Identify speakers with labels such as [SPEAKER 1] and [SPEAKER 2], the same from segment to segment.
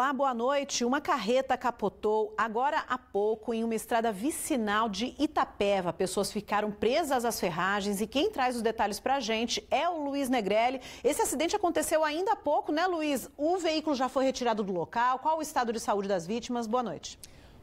[SPEAKER 1] Olá, boa noite. Uma carreta capotou agora há pouco em uma estrada vicinal de Itapeva. Pessoas ficaram presas às ferragens e quem traz os detalhes para a gente é o Luiz Negrelli. Esse acidente aconteceu ainda há pouco, né, Luiz? O veículo já foi retirado do local. Qual o estado de saúde das vítimas? Boa noite.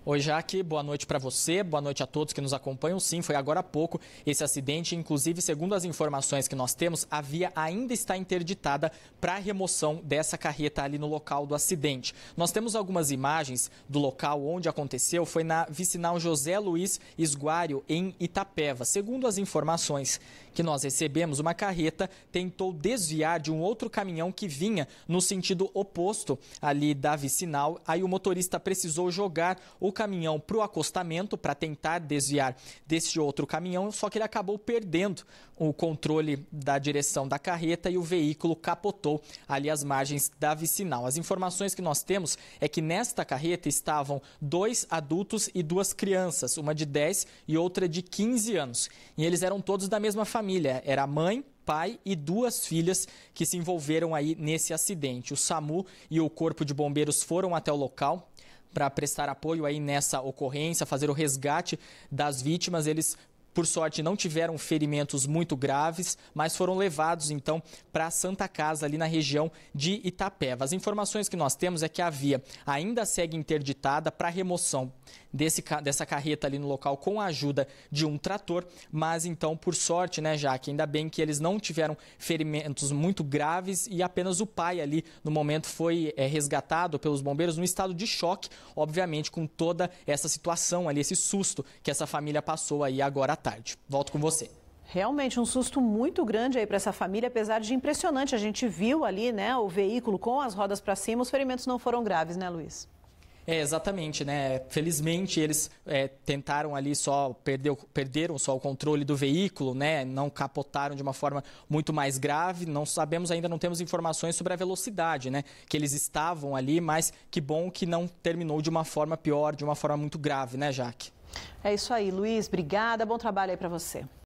[SPEAKER 2] Oi, Jaque, boa noite para você, boa noite a todos que nos acompanham. Sim, foi agora há pouco esse acidente. Inclusive, segundo as informações que nós temos, a via ainda está interditada para remoção dessa carreta ali no local do acidente. Nós temos algumas imagens do local onde aconteceu, foi na vicinal José Luiz Esguário, em Itapeva. Segundo as informações que nós recebemos, uma carreta tentou desviar de um outro caminhão que vinha no sentido oposto ali da vicinal. Aí o motorista precisou jogar o caminhão para o acostamento para tentar desviar desse outro caminhão, só que ele acabou perdendo o controle da direção da carreta e o veículo capotou ali as margens da vicinal. As informações que nós temos é que nesta carreta estavam dois adultos e duas crianças, uma de 10 e outra de 15 anos. E eles eram todos da mesma família, era a mãe, pai e duas filhas que se envolveram aí nesse acidente. O SAMU e o Corpo de Bombeiros foram até o local, para prestar apoio aí nessa ocorrência, fazer o resgate das vítimas. Eles por sorte, não tiveram ferimentos muito graves, mas foram levados então para a Santa Casa, ali na região de Itapeva. As informações que nós temos é que a via ainda segue interditada para remoção desse, dessa carreta ali no local com a ajuda de um trator, mas então, por sorte, né, Jaque? Ainda bem que eles não tiveram ferimentos muito graves e apenas o pai ali no momento foi é, resgatado pelos bombeiros num estado de choque, obviamente, com toda essa situação ali, esse susto que essa família passou aí agora à tarde tarde. Volto com você.
[SPEAKER 1] Realmente um susto muito grande aí para essa família, apesar de impressionante. A gente viu ali, né, o veículo com as rodas para cima. Os ferimentos não foram graves, né, Luiz?
[SPEAKER 2] É, exatamente, né? Felizmente eles é, tentaram ali só, perder perderam só o controle do veículo, né? Não capotaram de uma forma muito mais grave. Não sabemos ainda, não temos informações sobre a velocidade, né? Que eles estavam ali, mas que bom que não terminou de uma forma pior, de uma forma muito grave, né, Jaque?
[SPEAKER 1] É isso aí, Luiz. Obrigada. Bom trabalho aí para você.